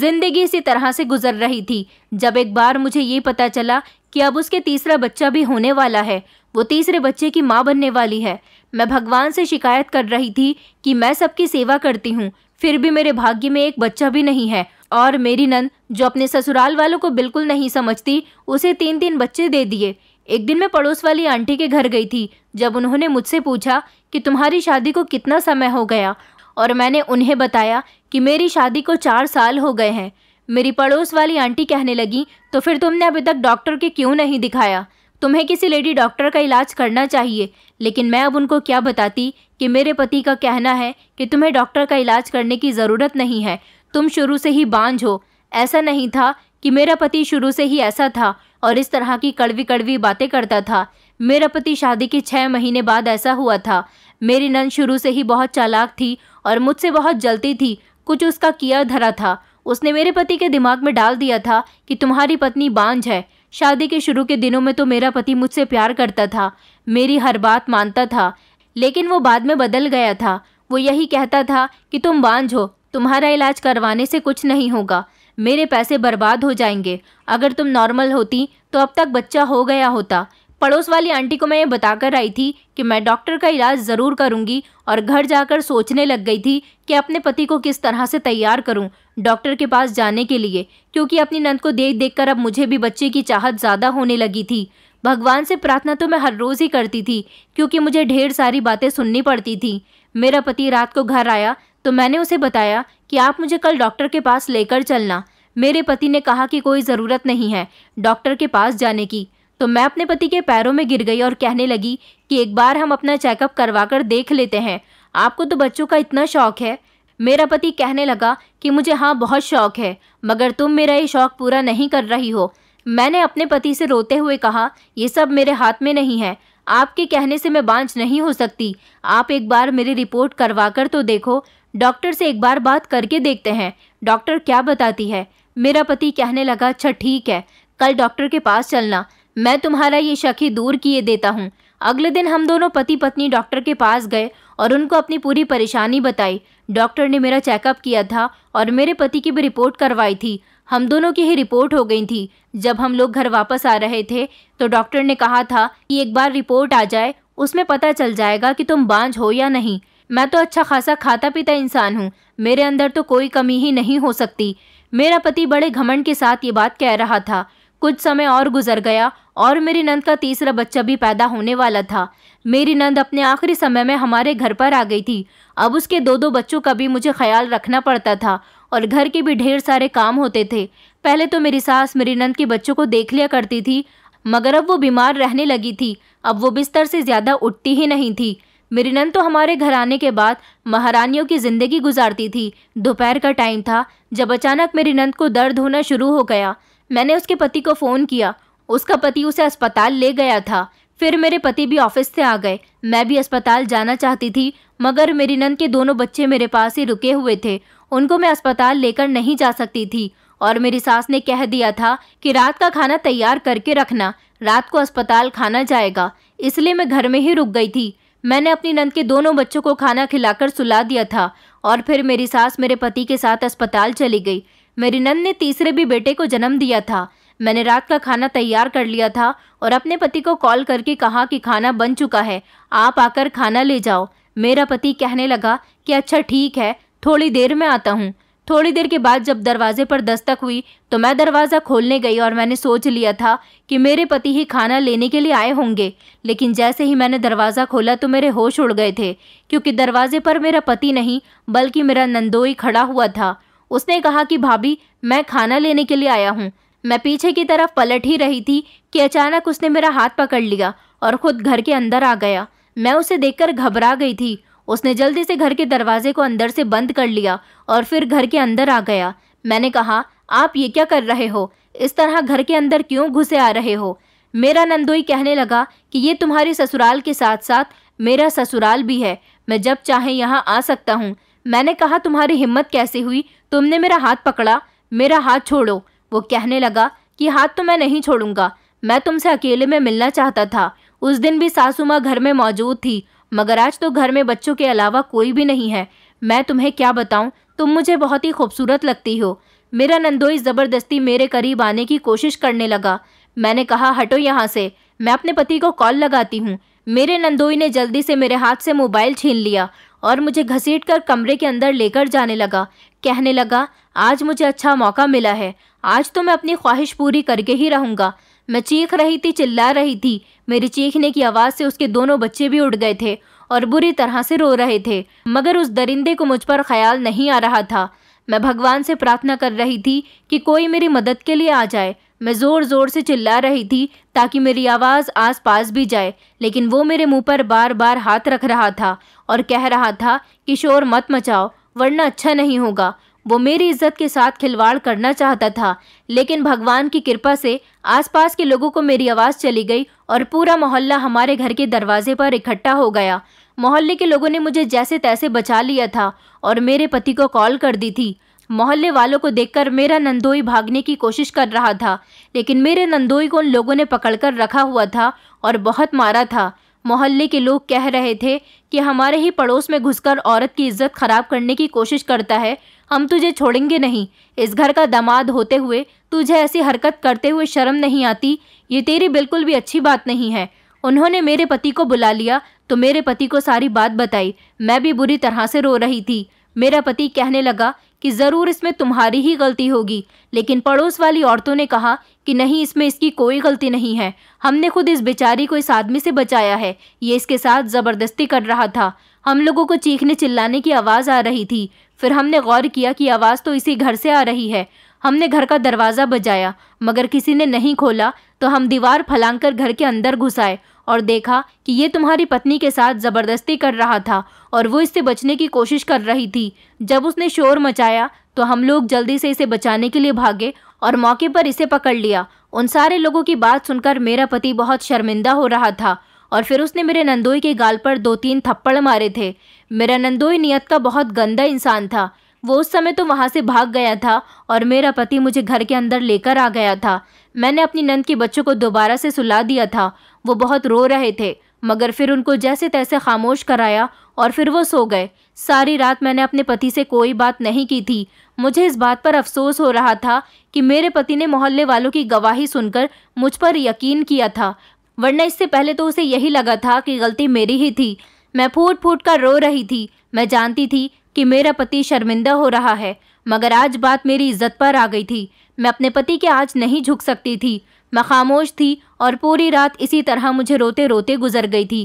जिंदगी इसी तरह से गुजर रही थी जब एक बार मुझे ये पता चला कि अब उसके तीसरा बच्चा भी होने वाला है वो तीसरे बच्चे की माँ बनने वाली है मैं भगवान से शिकायत कर रही थी कि मैं सबकी सेवा करती हूँ फिर भी मेरे भाग्य में एक बच्चा भी नहीं है और मेरी नंद जो अपने ससुराल वालों को बिल्कुल नहीं समझती उसे तीन तीन बच्चे दे दिए एक दिन मैं पड़ोस वाली आंटी के घर गई थी जब उन्होंने मुझसे पूछा कि तुम्हारी शादी को कितना समय हो गया और मैंने उन्हें बताया कि मेरी शादी को चार साल हो गए हैं मेरी पड़ोस वाली आंटी कहने लगी तो फिर तुमने अभी तक डॉक्टर के क्यों नहीं दिखाया तुम्हें किसी लेडी डॉक्टर का इलाज करना चाहिए लेकिन मैं अब उनको क्या बताती कि मेरे पति का कहना है कि तुम्हें डॉक्टर का इलाज करने की ज़रूरत नहीं है तुम शुरू से ही बांझ हो ऐसा नहीं था कि मेरा पति शुरू से ही ऐसा था और इस तरह की कड़वी कड़वी बातें करता था मेरा पति शादी के छः महीने बाद ऐसा हुआ था मेरी नन शुरू से ही बहुत चालाक थी और मुझसे बहुत जलती थी कुछ उसका किया धरा था उसने मेरे पति के दिमाग में डाल दिया था कि तुम्हारी पत्नी बांझ है शादी के शुरू के दिनों में तो मेरा पति मुझसे प्यार करता था मेरी हर बात मानता था लेकिन वो बाद में बदल गया था वो यही कहता था कि तुम बांझ हो तुम्हारा इलाज करवाने से कुछ नहीं होगा मेरे पैसे बर्बाद हो जाएंगे अगर तुम नॉर्मल होती तो अब तक बच्चा हो गया होता पड़ोस वाली आंटी को मैं ये बताकर आई थी कि मैं डॉक्टर का इलाज ज़रूर करूंगी और घर जाकर सोचने लग गई थी कि अपने पति को किस तरह से तैयार करूं डॉक्टर के पास जाने के लिए क्योंकि अपनी नंद को देख देख कर अब मुझे भी बच्चे की चाहत ज़्यादा होने लगी थी भगवान से प्रार्थना तो मैं हर रोज़ ही करती थी क्योंकि मुझे ढेर सारी बातें सुननी पड़ती थी मेरा पति रात को घर आया तो मैंने उसे बताया कि आप मुझे कल डॉक्टर के पास लेकर चलना मेरे पति ने कहा कि कोई ज़रूरत नहीं है डॉक्टर के पास जाने की तो मैं अपने पति के पैरों में गिर गई और कहने लगी कि एक बार हम अपना चेकअप करवा कर देख लेते हैं आपको तो बच्चों का इतना शौक है मेरा पति कहने लगा कि मुझे हाँ बहुत शौक है मगर तुम मेरा ये शौक पूरा नहीं कर रही हो मैंने अपने पति से रोते हुए कहा ये सब मेरे हाथ में नहीं है आपके कहने से मैं बांझ नहीं हो सकती आप एक बार मेरी रिपोर्ट करवा कर तो देखो डॉक्टर से एक बार बात करके देखते हैं डॉक्टर क्या बताती है मेरा पति कहने लगा अच्छा ठीक है कल डॉक्टर के पास चलना मैं तुम्हारा ये शक ही दूर किए देता हूँ अगले दिन हम दोनों पति पत्नी डॉक्टर के पास गए और उनको अपनी पूरी परेशानी बताई डॉक्टर ने मेरा चेकअप किया था और मेरे पति की भी रिपोर्ट करवाई थी हम दोनों की ही रिपोर्ट हो गई थी जब हम लोग घर वापस आ रहे थे तो डॉक्टर ने कहा था कि एक बार रिपोर्ट आ जाए उसमें पता चल जाएगा कि तुम बांझ हो या नहीं मैं तो अच्छा खासा खाता पीता इंसान हूँ मेरे अंदर तो कोई कमी ही नहीं हो सकती मेरा पति बड़े घमंड के साथ ये बात कह रहा था कुछ समय और गुजर गया और मेरी नंद का तीसरा बच्चा भी पैदा होने वाला था मेरी नंद अपने आखिरी समय में हमारे घर पर आ गई थी अब उसके दो दो बच्चों का भी मुझे ख्याल रखना पड़ता था और घर के भी ढेर सारे काम होते थे पहले तो मेरी सास मेरी नंद के बच्चों को देख लिया करती थी मगर अब वो बीमार रहने लगी थी अब वो बिस्तर से ज़्यादा उठती ही नहीं थी मेरी नंद तो हमारे घर आने के बाद महारानियों की ज़िंदगी गुजारती थी दोपहर का टाइम था जब अचानक मेरी नंद को दर्द होना शुरू हो गया मैंने उसके पति को फ़ोन किया उसका पति उसे अस्पताल ले गया था फिर मेरे पति भी ऑफिस से आ गए मैं भी अस्पताल जाना चाहती थी मगर मेरी नंद के दोनों बच्चे मेरे पास ही रुके हुए थे उनको मैं अस्पताल लेकर नहीं जा सकती थी और मेरी सास ने कह दिया था कि रात का खाना तैयार करके रखना रात को अस्पताल खाना जाएगा इसलिए मैं घर में ही रुक गई थी मैंने अपनी नंद के दोनों बच्चों को खाना खिलाकर सुला दिया था और फिर मेरी सास मेरे पति के साथ अस्पताल चली गई मेरी नंद ने तीसरे भी बेटे को जन्म दिया था मैंने रात का खाना तैयार कर लिया था और अपने पति को कॉल करके कहा कि खाना बन चुका है आप आकर खाना ले जाओ मेरा पति कहने लगा कि अच्छा ठीक है थोड़ी देर में आता हूँ थोड़ी देर के बाद जब दरवाजे पर दस्तक हुई तो मैं दरवाज़ा खोलने गई और मैंने सोच लिया था कि मेरे पति ही खाना लेने के लिए आए होंगे लेकिन जैसे ही मैंने दरवाज़ा खोला तो मेरे होश उड़ गए थे क्योंकि दरवाजे पर मेरा पति नहीं बल्कि मेरा नंदोई खड़ा हुआ था उसने कहा कि भाभी मैं खाना लेने के लिए आया हूँ मैं पीछे की तरफ पलट ही रही थी कि अचानक उसने मेरा हाथ पकड़ लिया और खुद घर के अंदर आ गया मैं उसे देखकर घबरा गई थी उसने जल्दी से घर के दरवाजे को अंदर से बंद कर लिया और फिर घर के अंदर आ गया मैंने कहा आप ये क्या कर रहे हो इस तरह घर के अंदर क्यों घुसे आ रहे हो मेरा नंदोई कहने लगा कि ये तुम्हारी ससुराल के साथ साथ मेरा ससुराल भी है मैं जब चाहे यहाँ आ सकता हूँ मैंने कहा तुम्हारी हिम्मत कैसे हुई तुमने मेरा हाथ पकड़ा मेरा हाथ छोड़ो वो कहने लगा कि हाथ तो मैं नहीं छोड़ूंगा मैं तुमसे अकेले में मिलना चाहता था उस दिन भी सासू माँ घर में मौजूद थी मगर आज तो घर में बच्चों के अलावा कोई भी नहीं है मैं तुम्हें क्या बताऊँ तुम मुझे बहुत ही खूबसूरत लगती हो मेरा नंदोई ज़बरदस्ती मेरे करीब आने की कोशिश करने लगा मैंने कहा हटो यहाँ से मैं अपने पति को कॉल लगाती हूँ मेरे नंदोई ने जल्दी से मेरे हाथ से मोबाइल छीन लिया और मुझे घसीट कर कमरे के अंदर लेकर जाने लगा कहने लगा आज मुझे अच्छा मौका मिला है आज तो मैं अपनी ख्वाहिश पूरी करके ही रहूँगा मैं चीख रही थी चिल्ला रही थी मेरी चीखने की आवाज़ से उसके दोनों बच्चे भी उड़ गए थे और बुरी तरह से रो रहे थे मगर उस दरिंदे को मुझ पर ख्याल नहीं आ रहा था मैं भगवान से प्रार्थना कर रही थी कि कोई मेरी मदद के लिए आ जाए मैं ज़ोर ज़ोर से चिल्ला रही थी ताकि मेरी आवाज़ आस पास भी जाए लेकिन वो मेरे मुंह पर बार बार हाथ रख रहा था और कह रहा था कि शोर मत मचाओ वरना अच्छा नहीं होगा वो मेरी इज्जत के साथ खिलवाड़ करना चाहता था लेकिन भगवान की कृपा से आसपास के लोगों को मेरी आवाज़ चली गई और पूरा मोहल्ला हमारे घर के दरवाजे पर इकट्ठा हो गया मोहल्ले के लोगों ने मुझे जैसे तैसे बचा लिया था और मेरे पति को कॉल कर दी थी मोहल्ले वालों को देखकर मेरा नंदोई भागने की कोशिश कर रहा था लेकिन मेरे नंदोई को उन लोगों ने पकड़कर रखा हुआ था और बहुत मारा था मोहल्ले के लोग कह रहे थे कि हमारे ही पड़ोस में घुसकर औरत की इज्जत खराब करने की कोशिश करता है हम तुझे छोड़ेंगे नहीं इस घर का दामाद होते हुए तुझे ऐसी हरकत करते हुए शर्म नहीं आती ये तेरी बिल्कुल भी अच्छी बात नहीं है उन्होंने मेरे पति को बुला लिया तो मेरे पति को सारी बात बताई मैं भी बुरी तरह से रो रही थी मेरा पति कहने लगा कि ज़रूर इसमें तुम्हारी ही गलती होगी लेकिन पड़ोस वाली औरतों ने कहा कि नहीं इसमें इसकी कोई गलती नहीं है हमने खुद इस बेचारी को इस आदमी से बचाया है ये इसके साथ ज़बरदस्ती कर रहा था हम लोगों को चीखने चिल्लाने की आवाज़ आ रही थी फिर हमने गौर किया कि आवाज़ तो इसी घर से आ रही है हमने घर का दरवाज़ा बजाया मगर किसी ने नहीं खोला तो हम दीवार फलांग कर घर के अंदर घुसाए और देखा कि ये तुम्हारी पत्नी के साथ ज़बरदस्ती कर रहा था और वो इससे बचने की कोशिश कर रही थी जब उसने शोर मचाया तो हम लोग जल्दी से इसे बचाने के लिए भागे और मौके पर इसे पकड़ लिया उन सारे लोगों की बात सुनकर मेरा पति बहुत शर्मिंदा हो रहा था और फिर उसने मेरे नंदोई के गाल पर दो तीन थप्पड़ मारे थे मेरा नंदोई नियत का बहुत गंदा इंसान था वो उस समय तो वहाँ से भाग गया था और मेरा पति मुझे घर के अंदर लेकर आ गया था मैंने अपनी नंद के बच्चों को दोबारा से सुला दिया था वो बहुत रो रहे थे मगर फिर उनको जैसे तैसे खामोश कराया और फिर वो सो गए सारी रात मैंने अपने पति से कोई बात नहीं की थी मुझे इस बात पर अफसोस हो रहा था कि मेरे पति ने मोहल्ले वालों की गवाही सुनकर मुझ पर यकीन किया था वरना इससे पहले तो उसे यही लगा था कि गलती मेरी ही थी मैं फूट फूट कर रो रही थी मैं जानती थी कि मेरा पति शर्मिंदा हो रहा है मगर आज बात मेरी इज्जत पर आ गई थी मैं अपने पति के आज नहीं झुक सकती थी मैं खामोश थी और पूरी रात इसी तरह मुझे रोते रोते गुजर गई थी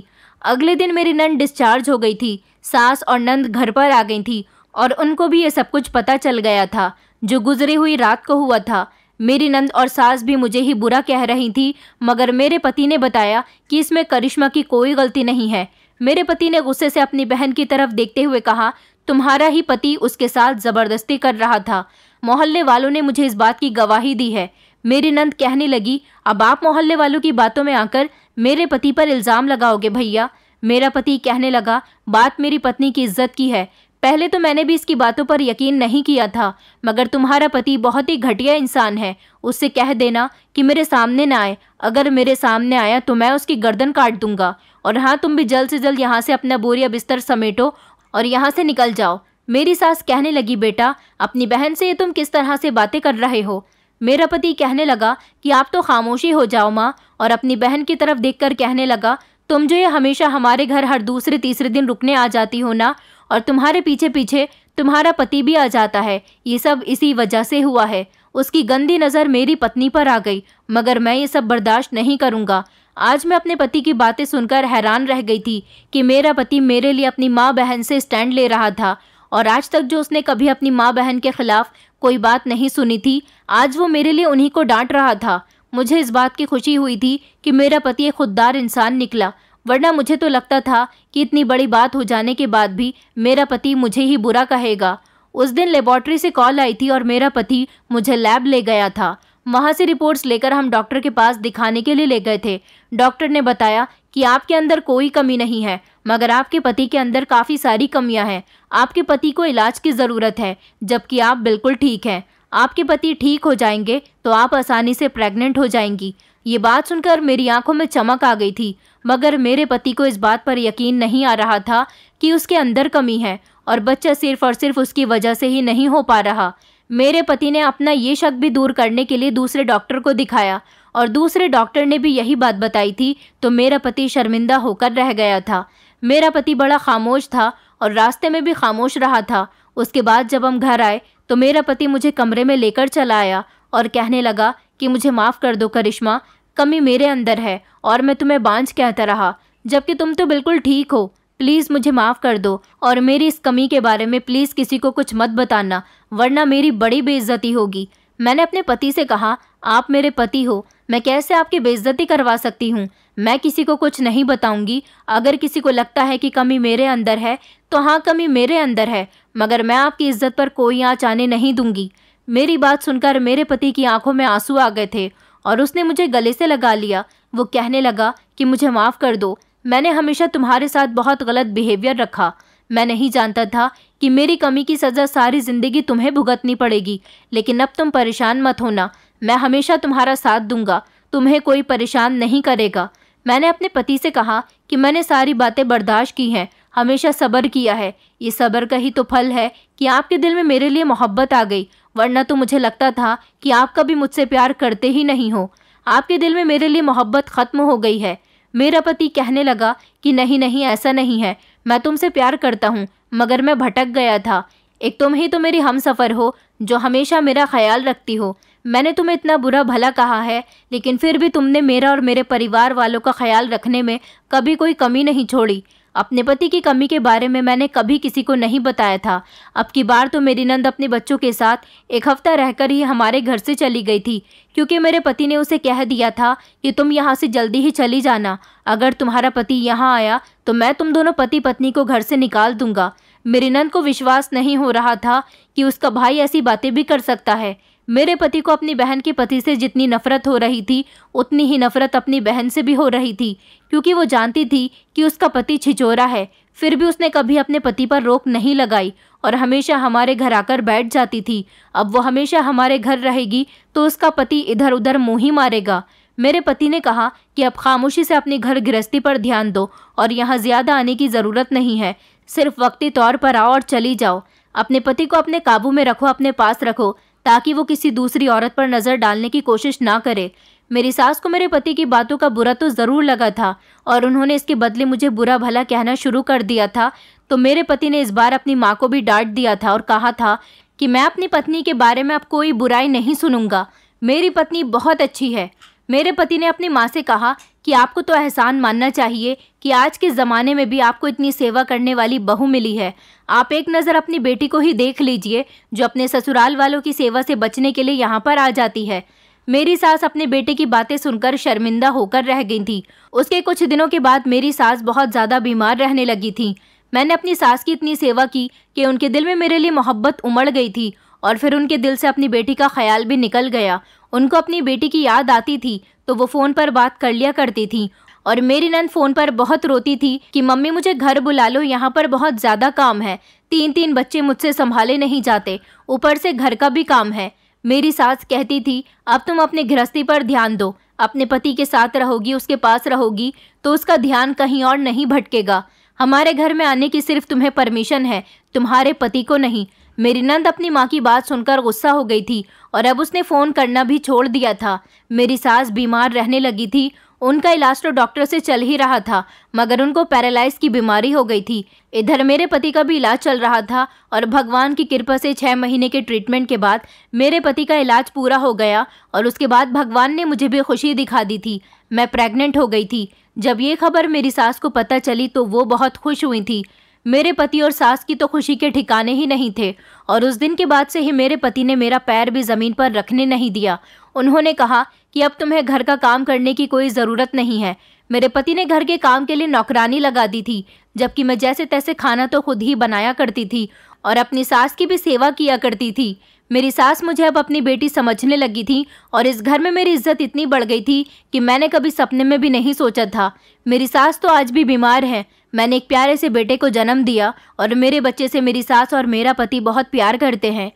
अगले दिन मेरी नंद डिस्चार्ज हो गई थी सास और नंद घर पर आ गई थी और उनको भी ये सब कुछ पता चल गया था जो गुजरी हुई रात को हुआ था मेरी नंद और सास भी मुझे ही बुरा कह रही थी मगर मेरे पति ने बताया कि इसमें करिश्मा की कोई गलती नहीं है मेरे पति ने गुस्से से अपनी बहन की तरफ देखते हुए कहा तुम्हारा ही पति उसके साथ जबरदस्ती कर रहा था मोहल्ले वालों ने मुझे इस बात की गवाही दी है मेरी नंद कहने लगी अब आप मोहल्ले वालों की बातों में आकर मेरे पति पर इल्ज़ाम लगाओगे भैया मेरा पति कहने लगा बात मेरी पत्नी की इज्जत की है पहले तो मैंने भी इसकी बातों पर यकीन नहीं किया था मगर तुम्हारा पति बहुत ही घटिया इंसान है उससे कह देना कि मेरे सामने ना आए अगर मेरे सामने आया तो मैं उसकी गर्दन काट दूंगा और हाँ तुम भी जल्द से जल्द यहाँ से अपना बोरिया बिस्तर समेटो और यहाँ से निकल जाओ मेरी सास कहने लगी बेटा अपनी बहन से तुम किस तरह से बातें कर रहे हो मेरा पति कहने लगा कि आप तो खामोशी हो जाओ माँ और अपनी बहन की तरफ देखकर कहने लगा तुम जो ये हमेशा हमारे घर हर दूसरे तीसरे दिन रुकने आ जाती हो ना और तुम्हारे पीछे पीछे तुम्हारा पति भी आ जाता है ये सब इसी वजह से हुआ है उसकी गंदी नज़र मेरी पत्नी पर आ गई मगर मैं ये सब बर्दाश्त नहीं करूँगा आज मैं अपने पति की बातें सुनकर हैरान रह गई थी कि मेरा पति मेरे लिए अपनी माँ बहन से स्टैंड ले रहा था और आज तक जो उसने कभी अपनी माँ बहन के खिलाफ कोई बात नहीं सुनी थी आज वो मेरे लिए उन्हीं को डांट रहा था मुझे इस बात की खुशी हुई थी कि मेरा पति एक खुददार इंसान निकला वरना मुझे तो लगता था कि इतनी बड़ी बात हो जाने के बाद भी मेरा पति मुझे ही बुरा कहेगा उस दिन लेबॉर्ट्री से कॉल आई थी और मेरा पति मुझे लैब ले गया था वहाँ से रिपोर्ट्स लेकर हम डॉक्टर के पास दिखाने के लिए ले गए थे डॉक्टर ने बताया कि आपके अंदर कोई कमी नहीं है मगर आपके पति के अंदर काफ़ी सारी कमियां हैं आपके पति को इलाज की ज़रूरत है जबकि आप बिल्कुल ठीक हैं आपके पति ठीक हो जाएंगे तो आप आसानी से प्रेग्नेंट हो जाएंगी ये बात सुनकर मेरी आंखों में चमक आ गई थी मगर मेरे पति को इस बात पर यकीन नहीं आ रहा था कि उसके अंदर कमी है और बच्चा सिर्फ और सिर्फ उसकी वजह से ही नहीं हो पा रहा मेरे पति ने अपना ये शक भी दूर करने के लिए दूसरे डॉक्टर को दिखाया और दूसरे डॉक्टर ने भी यही बात बताई थी तो मेरा पति शर्मिंदा होकर रह गया था मेरा पति बड़ा खामोश था और रास्ते में भी खामोश रहा था उसके बाद जब हम घर आए तो मेरा पति मुझे कमरे में लेकर चला आया और कहने लगा कि मुझे माफ़ कर दो करिश्मा कमी मेरे अंदर है और मैं तुम्हें बांझ कहता रहा जबकि तुम तो बिल्कुल ठीक हो प्लीज़ मुझे माफ़ कर दो और मेरी इस कमी के बारे में प्लीज़ किसी को कुछ मत बताना वरना मेरी बड़ी बेइज्जती होगी मैंने अपने पति से कहा आप मेरे पति हो मैं कैसे आपकी बेइज्जती करवा सकती हूँ मैं किसी को कुछ नहीं बताऊंगी अगर किसी को लगता है कि कमी मेरे अंदर है तो हाँ कमी मेरे अंदर है मगर मैं आपकी इज्जत पर कोई आँच आने नहीं दूंगी मेरी बात सुनकर मेरे पति की आंखों में आंसू आ गए थे और उसने मुझे गले से लगा लिया वो कहने लगा कि मुझे माफ़ कर दो मैंने हमेशा तुम्हारे साथ बहुत गलत बिहेवियर रखा मैं नहीं जानता था कि मेरी कमी की सज़ा सारी ज़िंदगी तुम्हें भुगतनी पड़ेगी लेकिन अब तुम परेशान मत होना मैं हमेशा तुम्हारा साथ दूंगा तुम्हें कोई परेशान नहीं करेगा मैंने अपने पति से कहा कि मैंने सारी बातें बर्दाश्त की हैं हमेशा सब्र किया है ये सब्र का ही तो फल है कि आपके दिल में मेरे लिए मोहब्बत आ गई वरना तो मुझे लगता था कि आप कभी मुझसे प्यार करते ही नहीं हो आपके दिल में मेरे लिए मोहब्बत ख़त्म हो गई है मेरा पति कहने लगा कि नहीं नहीं ऐसा नहीं है मैं तुमसे प्यार करता हूँ मगर मैं भटक गया था एक तुम ही तो मेरी हम सफ़र हो जो हमेशा मेरा ख्याल रखती हो मैंने तुम्हें इतना बुरा भला कहा है लेकिन फिर भी तुमने मेरा और मेरे परिवार वालों का ख्याल रखने में कभी कोई कमी नहीं छोड़ी अपने पति की कमी के बारे में मैंने कभी किसी को नहीं बताया था अब की बार तो मेरी नंद अपने बच्चों के साथ एक हफ्ता रहकर ही हमारे घर से चली गई थी क्योंकि मेरे पति ने उसे कह दिया था कि तुम यहाँ से जल्दी ही चली जाना अगर तुम्हारा पति यहाँ आया तो मैं तुम दोनों पति पत्नी को घर से निकाल दूंगा मेरी नंद को विश्वास नहीं हो रहा था कि उसका भाई ऐसी बातें भी कर सकता है मेरे पति को अपनी बहन के पति से जितनी नफरत हो रही थी उतनी ही नफरत अपनी बहन से भी हो रही थी क्योंकि वो जानती थी कि उसका पति छिचोरा है फिर भी उसने कभी अपने पति पर रोक नहीं लगाई और हमेशा हमारे घर आकर बैठ जाती थी अब वो हमेशा हमारे घर रहेगी तो उसका पति इधर उधर मुँह ही मारेगा मेरे पति ने कहा कि अब खामोशी से अपनी घर गृहस्थी पर ध्यान दो और यहाँ ज़्यादा आने की ज़रूरत नहीं है सिर्फ वक्ती तौर पर आओ और चली जाओ अपने पति को अपने काबू में रखो अपने पास रखो ताकि वो किसी दूसरी औरत पर नज़र डालने की कोशिश ना करे मेरी सास को मेरे पति की बातों का बुरा तो ज़रूर लगा था और उन्होंने इसके बदले मुझे बुरा भला कहना शुरू कर दिया था तो मेरे पति ने इस बार अपनी माँ को भी डांट दिया था और कहा था कि मैं अपनी पत्नी के बारे में अब कोई बुराई नहीं सुनूंगा मेरी पत्नी बहुत अच्छी है मेरे पति ने अपनी माँ से कहा कि आपको तो एहसान मानना चाहिए कि आज के ज़माने में भी आपको इतनी सेवा करने वाली बहू मिली है आप एक नज़र अपनी बेटी को ही देख लीजिए जो अपने ससुराल वालों की सेवा से बचने के लिए यहाँ पर आ जाती है मेरी सास अपने बेटे की बातें सुनकर शर्मिंदा होकर रह गई थी उसके कुछ दिनों के बाद मेरी सास बहुत ज़्यादा बीमार रहने लगी थी मैंने अपनी सास की इतनी सेवा की कि उनके दिल में मेरे लिए मोहब्बत उमड़ गई थी और फिर उनके दिल से अपनी बेटी का ख्याल भी निकल गया उनको अपनी बेटी की याद आती थी तो वो फ़ोन पर बात कर लिया करती थी और मेरी नंद फ़ोन पर बहुत रोती थी कि मम्मी मुझे घर बुला लो यहाँ पर बहुत ज़्यादा काम है तीन तीन बच्चे मुझसे संभाले नहीं जाते ऊपर से घर का भी काम है मेरी सास कहती थी अब तुम अपने गृहस्थी पर ध्यान दो अपने पति के साथ रहोगी उसके पास रहोगी तो उसका ध्यान कहीं और नहीं भटकेगा हमारे घर में आने की सिर्फ तुम्हें परमिशन है तुम्हारे पति को नहीं मेरी नंद अपनी माँ की बात सुनकर गुस्सा हो गई थी और अब उसने फ़ोन करना भी छोड़ दिया था मेरी सास बीमार रहने लगी थी उनका इलाज तो डॉक्टर से चल ही रहा था मगर उनको पैरालाइज की बीमारी हो गई थी इधर मेरे पति का भी इलाज चल रहा था और भगवान की कृपा से छः महीने के ट्रीटमेंट के बाद मेरे पति का इलाज पूरा हो गया और उसके बाद भगवान ने मुझे भी खुशी दिखा दी थी मैं प्रेग्नेंट हो गई थी जब ये खबर मेरी सास को पता चली तो वो बहुत खुश हुई थी मेरे पति और सास की तो खुशी के ठिकाने ही नहीं थे और उस दिन के बाद से ही मेरे पति ने मेरा पैर भी ज़मीन पर रखने नहीं दिया उन्होंने कहा कि अब तुम्हें घर का काम करने की कोई ज़रूरत नहीं है मेरे पति ने घर के काम के लिए नौकरानी लगा दी थी जबकि मैं जैसे तैसे खाना तो खुद ही बनाया करती थी और अपनी सास की भी सेवा किया करती थी मेरी सास मुझे अब अपनी बेटी समझने लगी थी और इस घर में मेरी इज्जत इतनी बढ़ गई थी कि मैंने कभी सपने में भी नहीं सोचा था मेरी सास तो आज भी बीमार है मैंने एक प्यारे से बेटे को जन्म दिया और मेरे बच्चे से मेरी सास और मेरा पति बहुत प्यार करते हैं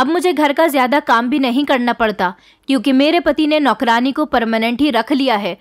अब मुझे घर का ज़्यादा काम भी नहीं करना पड़ता क्योंकि मेरे पति ने नौकरानी को परमानेंट ही रख लिया है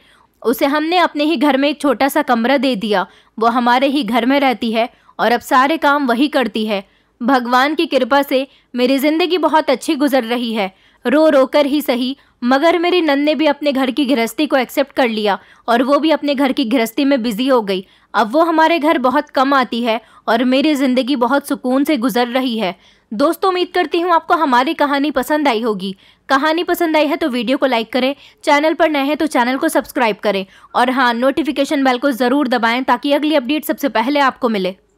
उसे हमने अपने ही घर में एक छोटा सा कमरा दे दिया वो हमारे ही घर में रहती है और अब सारे काम वही करती है भगवान की कृपा से मेरी ज़िंदगी बहुत अच्छी गुजर रही है रो रो कर ही सही मगर मेरी नन ने भी अपने घर की गृहस्थी को एक्सेप्ट कर लिया और वो भी अपने घर की गृहस्थी में बिजी हो गई अब वो हमारे घर बहुत कम आती है और मेरी ज़िंदगी बहुत सुकून से गुजर रही है दोस्तों उम्मीद करती हूँ आपको हमारी कहानी पसंद आई होगी कहानी पसंद आई है तो वीडियो को लाइक करें चैनल पर नए हैं तो चैनल को सब्सक्राइब करें और हाँ नोटिफिकेशन बेल को ज़रूर दबाएं ताकि अगली अपडेट सबसे पहले आपको मिले